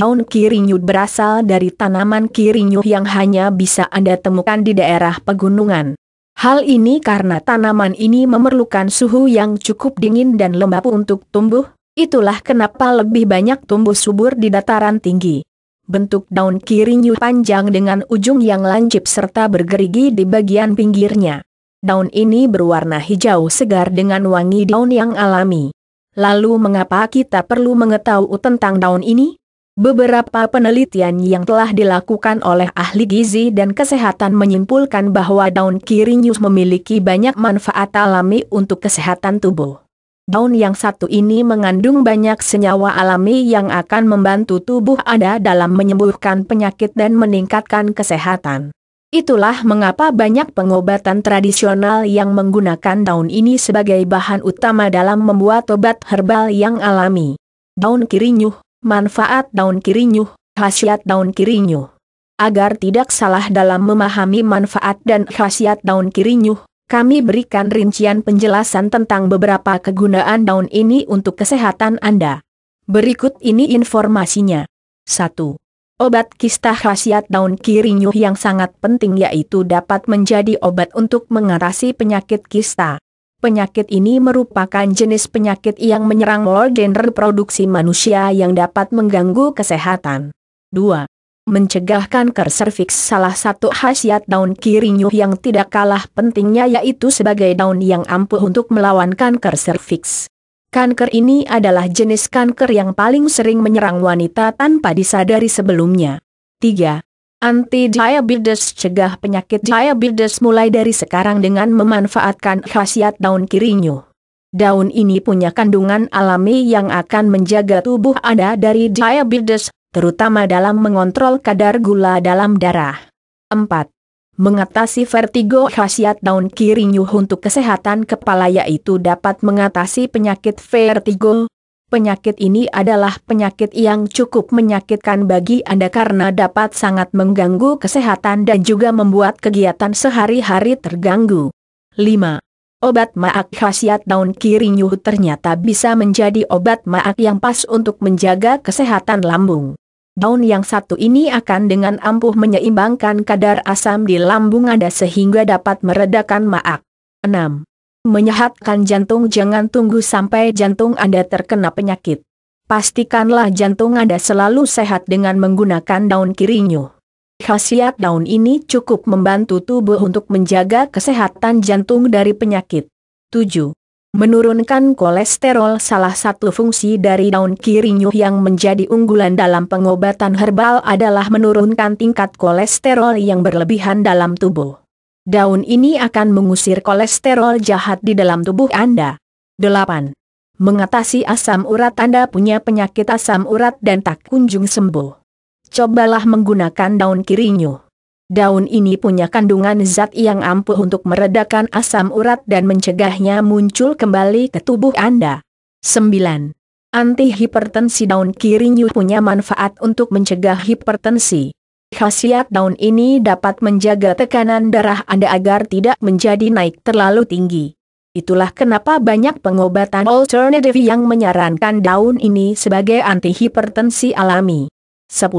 Daun kirinyu berasal dari tanaman kirinyu yang hanya bisa Anda temukan di daerah pegunungan. Hal ini karena tanaman ini memerlukan suhu yang cukup dingin dan lembab untuk tumbuh, itulah kenapa lebih banyak tumbuh subur di dataran tinggi. Bentuk daun kirinyu panjang dengan ujung yang lancip serta bergerigi di bagian pinggirnya. Daun ini berwarna hijau segar dengan wangi daun yang alami. Lalu mengapa kita perlu mengetahui tentang daun ini? Beberapa penelitian yang telah dilakukan oleh ahli gizi dan kesehatan menyimpulkan bahwa daun kirinius memiliki banyak manfaat alami untuk kesehatan tubuh. Daun yang satu ini mengandung banyak senyawa alami yang akan membantu tubuh Anda dalam menyembuhkan penyakit dan meningkatkan kesehatan. Itulah mengapa banyak pengobatan tradisional yang menggunakan daun ini sebagai bahan utama dalam membuat obat herbal yang alami. Daun kirinyuh Manfaat daun kirinyuh, khasiat daun kirinyuh. Agar tidak salah dalam memahami manfaat dan khasiat daun kirinyuh, kami berikan rincian penjelasan tentang beberapa kegunaan daun ini untuk kesehatan Anda. Berikut ini informasinya. 1. Obat kista khasiat daun kirinyuh yang sangat penting yaitu dapat menjadi obat untuk mengatasi penyakit kista. Penyakit ini merupakan jenis penyakit yang menyerang organ reproduksi manusia yang dapat mengganggu kesehatan. 2. Mencegah kanker serviks salah satu khasiat daun kirinyu yang tidak kalah pentingnya yaitu sebagai daun yang ampuh untuk melawan kanker serviks. Kanker ini adalah jenis kanker yang paling sering menyerang wanita tanpa disadari sebelumnya. 3. Anti-diabetes cegah penyakit diabetes mulai dari sekarang dengan memanfaatkan khasiat daun kirinyu. Daun ini punya kandungan alami yang akan menjaga tubuh Anda dari diabetes, terutama dalam mengontrol kadar gula dalam darah. 4. Mengatasi vertigo khasiat daun kirinyu untuk kesehatan kepala yaitu dapat mengatasi penyakit vertigo, Penyakit ini adalah penyakit yang cukup menyakitkan bagi Anda karena dapat sangat mengganggu kesehatan dan juga membuat kegiatan sehari-hari terganggu. 5. Obat maak khasiat daun kirinyu ternyata bisa menjadi obat maak yang pas untuk menjaga kesehatan lambung. Daun yang satu ini akan dengan ampuh menyeimbangkan kadar asam di lambung Anda sehingga dapat meredakan maak. 6. Menyehatkan jantung jangan tunggu sampai jantung Anda terkena penyakit. Pastikanlah jantung Anda selalu sehat dengan menggunakan daun kirinyu. Khasiat daun ini cukup membantu tubuh untuk menjaga kesehatan jantung dari penyakit. 7. Menurunkan kolesterol salah satu fungsi dari daun kirinyu yang menjadi unggulan dalam pengobatan herbal adalah menurunkan tingkat kolesterol yang berlebihan dalam tubuh. Daun ini akan mengusir kolesterol jahat di dalam tubuh Anda. 8. Mengatasi asam urat Anda punya penyakit asam urat dan tak kunjung sembuh. Cobalah menggunakan daun kirinyu. Daun ini punya kandungan zat yang ampuh untuk meredakan asam urat dan mencegahnya muncul kembali ke tubuh Anda. 9. Antihipertensi daun kirinyu punya manfaat untuk mencegah hipertensi. Khasiat daun ini dapat menjaga tekanan darah Anda agar tidak menjadi naik terlalu tinggi. Itulah kenapa banyak pengobatan alternatif yang menyarankan daun ini sebagai antihipertensi alami. 10.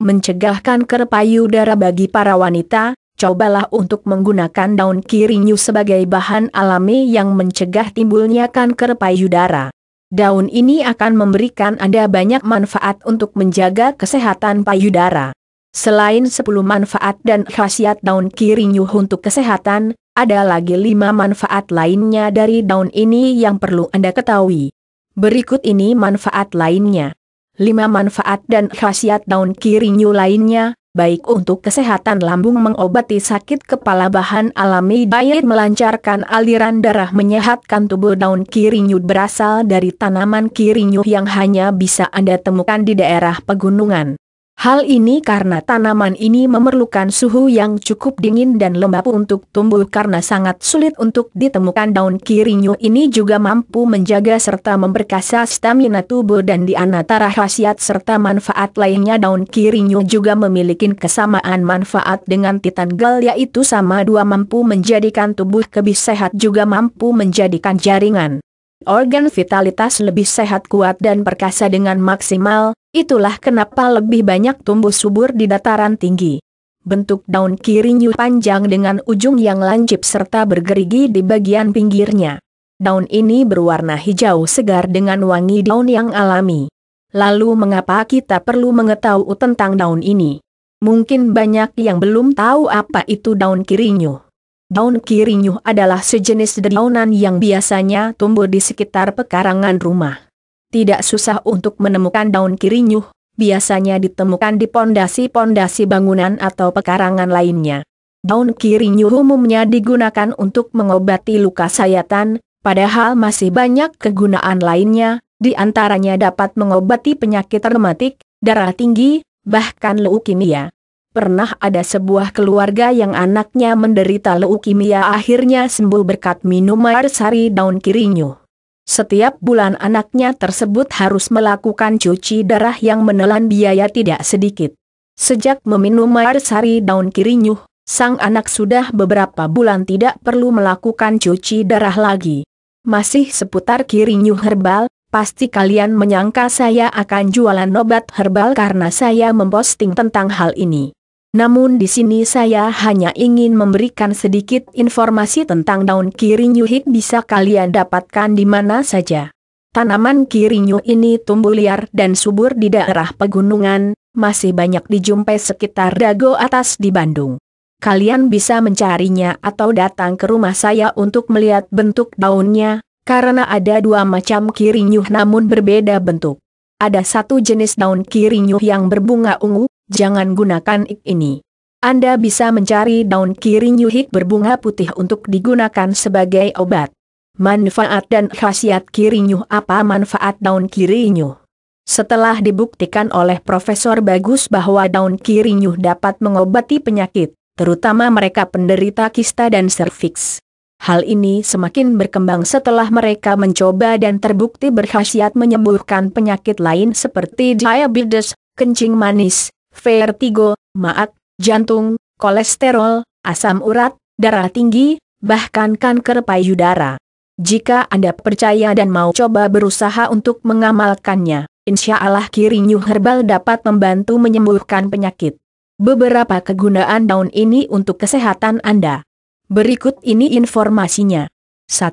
Mencegahkan kanker payudara bagi para wanita, cobalah untuk menggunakan daun kirinyu sebagai bahan alami yang mencegah timbulnya kanker payudara. Daun ini akan memberikan Anda banyak manfaat untuk menjaga kesehatan payudara. Selain 10 manfaat dan khasiat daun kirinyuh untuk kesehatan, ada lagi 5 manfaat lainnya dari daun ini yang perlu Anda ketahui. Berikut ini manfaat lainnya. 5 manfaat dan khasiat daun kirinyuh lainnya, baik untuk kesehatan lambung mengobati sakit kepala bahan alami diet melancarkan aliran darah menyehatkan tubuh daun kirinyuh berasal dari tanaman kirinyuh yang hanya bisa Anda temukan di daerah pegunungan. Hal ini karena tanaman ini memerlukan suhu yang cukup dingin dan lembab untuk tumbuh karena sangat sulit untuk ditemukan daun kirinyu ini juga mampu menjaga serta memperkasa stamina tubuh dan di antara khasiat serta manfaat lainnya daun kirinyu juga memiliki kesamaan manfaat dengan titan gel yaitu sama dua mampu menjadikan tubuh kebis sehat juga mampu menjadikan jaringan organ vitalitas lebih sehat kuat dan perkasa dengan maksimal, itulah kenapa lebih banyak tumbuh subur di dataran tinggi. Bentuk daun kirinyu panjang dengan ujung yang lancip serta bergerigi di bagian pinggirnya. Daun ini berwarna hijau segar dengan wangi daun yang alami. Lalu mengapa kita perlu mengetahui tentang daun ini? Mungkin banyak yang belum tahu apa itu daun kirinyu. Daun kirinyuh adalah sejenis dedaunan yang biasanya tumbuh di sekitar pekarangan rumah. Tidak susah untuk menemukan daun kirinyuh, biasanya ditemukan di pondasi-pondasi bangunan atau pekarangan lainnya. Daun kirinyuh umumnya digunakan untuk mengobati luka sayatan, padahal masih banyak kegunaan lainnya, di antaranya dapat mengobati penyakit rematik, darah tinggi, bahkan leukemia. Pernah ada sebuah keluarga yang anaknya menderita leukemia akhirnya sembuh berkat minum air sari daun kirinyu. Setiap bulan anaknya tersebut harus melakukan cuci darah yang menelan biaya tidak sedikit. Sejak meminum air sari daun kirinyu, sang anak sudah beberapa bulan tidak perlu melakukan cuci darah lagi. Masih seputar kirinyu herbal, Pasti kalian menyangka saya akan jualan obat herbal karena saya memposting tentang hal ini. Namun di sini saya hanya ingin memberikan sedikit informasi tentang daun hik bisa kalian dapatkan di mana saja. Tanaman kirinyu ini tumbuh liar dan subur di daerah pegunungan, masih banyak dijumpai sekitar Dago atas di Bandung. Kalian bisa mencarinya atau datang ke rumah saya untuk melihat bentuk daunnya, karena ada dua macam kirinyuh namun berbeda bentuk. Ada satu jenis daun kirinyuh yang berbunga ungu, jangan gunakan ik ini. Anda bisa mencari daun kiring yuhik berbunga putih untuk digunakan sebagai obat. Manfaat dan khasiat kirinyuh Apa manfaat daun kirinyuh? Setelah dibuktikan oleh Profesor Bagus bahwa daun kirinyuh dapat mengobati penyakit, terutama mereka penderita kista dan serviks. Hal ini semakin berkembang setelah mereka mencoba dan terbukti berkhasiat menyembuhkan penyakit lain seperti diabetes, kencing manis, vertigo, maat, jantung, kolesterol, asam urat, darah tinggi, bahkan kanker payudara. Jika Anda percaya dan mau coba berusaha untuk mengamalkannya, insya Allah Kiri Herbal dapat membantu menyembuhkan penyakit. Beberapa kegunaan daun ini untuk kesehatan Anda. Berikut ini informasinya. 1.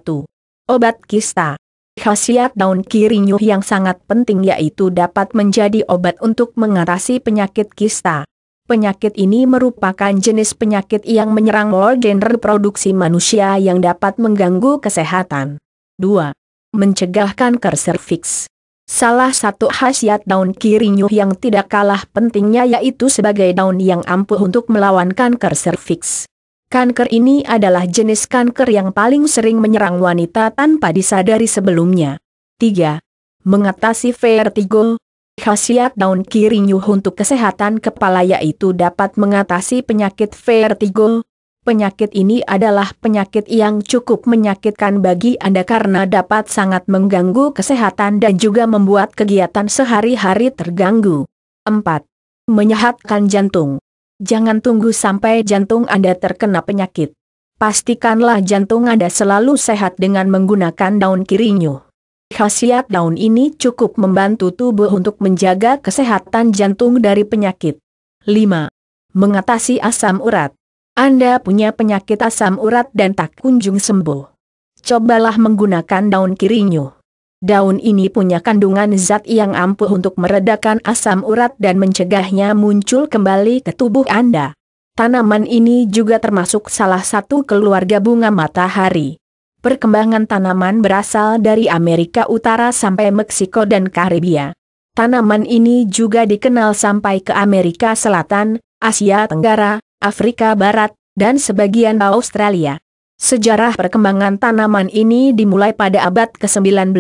Obat kista. Khasiat daun kirinyuh yang sangat penting yaitu dapat menjadi obat untuk mengatasi penyakit kista. Penyakit ini merupakan jenis penyakit yang menyerang organ reproduksi manusia yang dapat mengganggu kesehatan. 2. Mencegah kanker serviks. Salah satu khasiat daun kirinyuh yang tidak kalah pentingnya yaitu sebagai daun yang ampuh untuk melawan kanker serviks. Kanker ini adalah jenis kanker yang paling sering menyerang wanita tanpa disadari sebelumnya. 3. Mengatasi vertigo, Khasiat daun kiri nyuh untuk kesehatan kepala yaitu dapat mengatasi penyakit vertigo. Penyakit ini adalah penyakit yang cukup menyakitkan bagi Anda karena dapat sangat mengganggu kesehatan dan juga membuat kegiatan sehari-hari terganggu. 4. Menyehatkan jantung Jangan tunggu sampai jantung Anda terkena penyakit. Pastikanlah jantung Anda selalu sehat dengan menggunakan daun kirinyu. Khasiat daun ini cukup membantu tubuh untuk menjaga kesehatan jantung dari penyakit. 5. Mengatasi asam urat. Anda punya penyakit asam urat dan tak kunjung sembuh. Cobalah menggunakan daun kirinyu daun ini punya kandungan zat yang ampuh untuk meredakan asam urat dan mencegahnya muncul kembali ke tubuh Anda. Tanaman ini juga termasuk salah satu keluarga bunga matahari. Perkembangan tanaman berasal dari Amerika Utara sampai Meksiko dan Karibia. Tanaman ini juga dikenal sampai ke Amerika Selatan, Asia Tenggara, Afrika Barat, dan sebagian Australia. Sejarah perkembangan tanaman ini dimulai pada abad ke-19.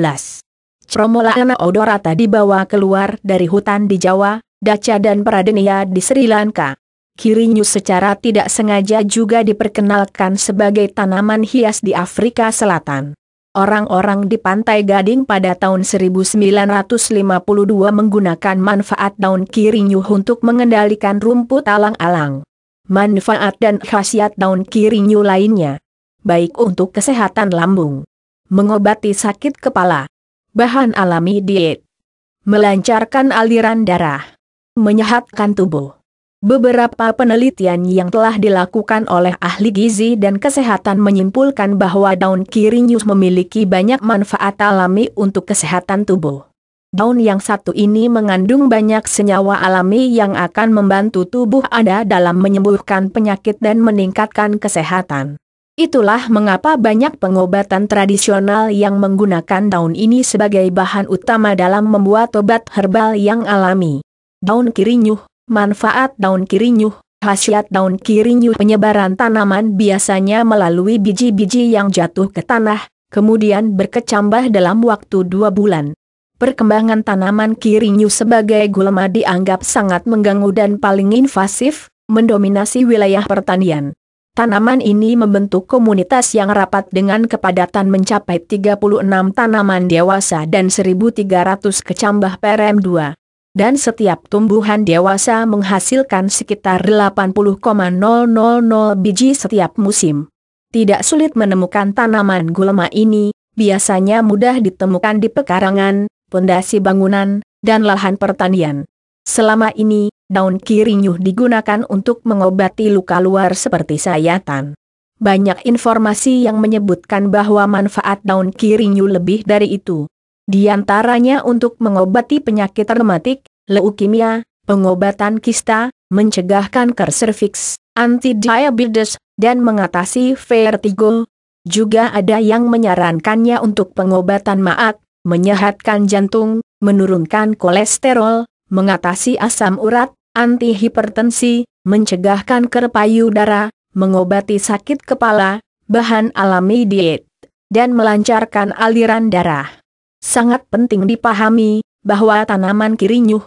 Cromolana odorata dibawa keluar dari hutan di Jawa, Daca dan Pradenia di Sri Lanka. Kirinyu secara tidak sengaja juga diperkenalkan sebagai tanaman hias di Afrika Selatan. Orang-orang di Pantai Gading pada tahun 1952 menggunakan manfaat daun kirinyu untuk mengendalikan rumput alang-alang. Manfaat dan khasiat daun kirinyu lainnya baik untuk kesehatan lambung, mengobati sakit kepala, bahan alami diet, melancarkan aliran darah, menyehatkan tubuh. Beberapa penelitian yang telah dilakukan oleh ahli gizi dan kesehatan menyimpulkan bahwa daun kirinyus memiliki banyak manfaat alami untuk kesehatan tubuh. Daun yang satu ini mengandung banyak senyawa alami yang akan membantu tubuh Anda dalam menyembuhkan penyakit dan meningkatkan kesehatan. Itulah mengapa banyak pengobatan tradisional yang menggunakan daun ini sebagai bahan utama dalam membuat obat herbal yang alami. Daun kirinyuh, manfaat daun kirinyuh, khasiat daun kirinyuh penyebaran tanaman biasanya melalui biji-biji yang jatuh ke tanah, kemudian berkecambah dalam waktu dua bulan. Perkembangan tanaman kirinyuh sebagai gulma dianggap sangat mengganggu dan paling invasif, mendominasi wilayah pertanian. Tanaman ini membentuk komunitas yang rapat dengan kepadatan mencapai 36 tanaman dewasa dan 1.300 kecambah PRM2. Dan setiap tumbuhan dewasa menghasilkan sekitar 80,000 biji setiap musim. Tidak sulit menemukan tanaman gulma ini, biasanya mudah ditemukan di pekarangan, pondasi bangunan, dan lahan pertanian. Selama ini, daun kirinyuh digunakan untuk mengobati luka luar seperti sayatan. Banyak informasi yang menyebutkan bahwa manfaat daun kirinyuh lebih dari itu. Di antaranya untuk mengobati penyakit rematik, leukemia, pengobatan kista, mencegah kanker serviks, anti-diabetes, dan mengatasi vertigo. Juga ada yang menyarankannya untuk pengobatan maag, menyehatkan jantung, menurunkan kolesterol, mengatasi asam urat, anti hipertensi, mencegah kanker payudara, mengobati sakit kepala, bahan alami diet, dan melancarkan aliran darah. Sangat penting dipahami bahwa tanaman kirinyuh,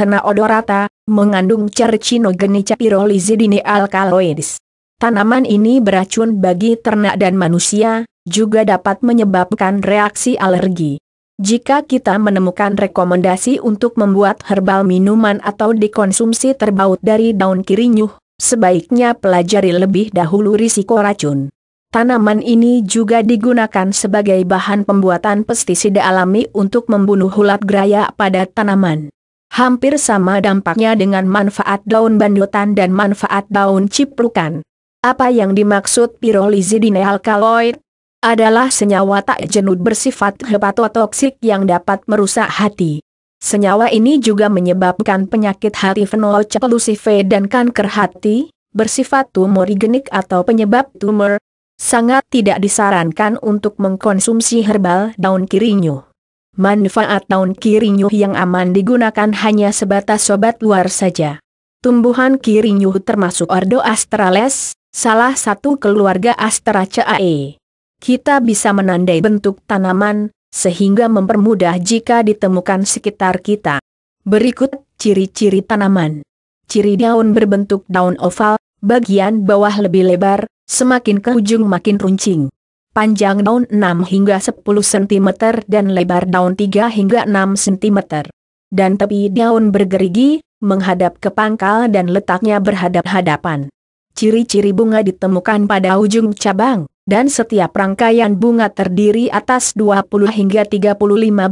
ena odorata, mengandung carcinogeni capirolizidine alkaloids. Tanaman ini beracun bagi ternak dan manusia, juga dapat menyebabkan reaksi alergi. Jika kita menemukan rekomendasi untuk membuat herbal minuman atau dikonsumsi terbaut dari daun kirinyuh, sebaiknya pelajari lebih dahulu risiko racun. Tanaman ini juga digunakan sebagai bahan pembuatan pestisida alami untuk membunuh ulat geraya pada tanaman. Hampir sama dampaknya dengan manfaat daun bandotan dan manfaat daun ciplukan. Apa yang dimaksud pirolizidine alkaloid? adalah senyawa tak jenuh bersifat hepatotoksik yang dapat merusak hati. Senyawa ini juga menyebabkan penyakit hati fenocelusive dan kanker hati, bersifat tumorigenik atau penyebab tumor. Sangat tidak disarankan untuk mengkonsumsi herbal daun kirinyu. Manfaat daun kirinyu yang aman digunakan hanya sebatas obat luar saja. Tumbuhan kirinyu termasuk Ordo Astrales, salah satu keluarga Asteraceae kita bisa menandai bentuk tanaman, sehingga mempermudah jika ditemukan sekitar kita. Berikut ciri-ciri tanaman. Ciri daun berbentuk daun oval, bagian bawah lebih lebar, semakin ke ujung makin runcing. Panjang daun 6 hingga 10 cm dan lebar daun 3 hingga 6 cm. Dan tepi daun bergerigi, menghadap ke pangkal dan letaknya berhadap-hadapan. Ciri-ciri bunga ditemukan pada ujung cabang dan setiap rangkaian bunga terdiri atas 20 hingga 35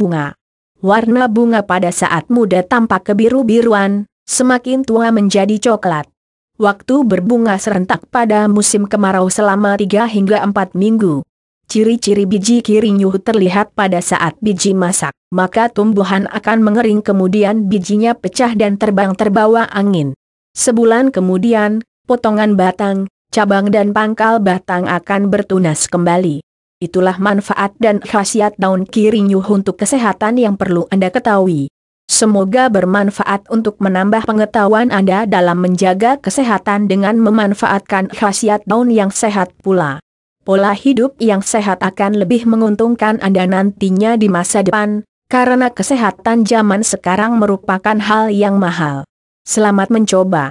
bunga. Warna bunga pada saat muda tampak kebiru-biruan, semakin tua menjadi coklat. Waktu berbunga serentak pada musim kemarau selama 3 hingga 4 minggu. Ciri-ciri biji kirinyu terlihat pada saat biji masak, maka tumbuhan akan mengering kemudian bijinya pecah dan terbang terbawa angin. Sebulan kemudian, potongan batang, cabang dan pangkal batang akan bertunas kembali. Itulah manfaat dan khasiat daun kirinyuh untuk kesehatan yang perlu Anda ketahui. Semoga bermanfaat untuk menambah pengetahuan Anda dalam menjaga kesehatan dengan memanfaatkan khasiat daun yang sehat pula. Pola hidup yang sehat akan lebih menguntungkan Anda nantinya di masa depan, karena kesehatan zaman sekarang merupakan hal yang mahal. Selamat mencoba.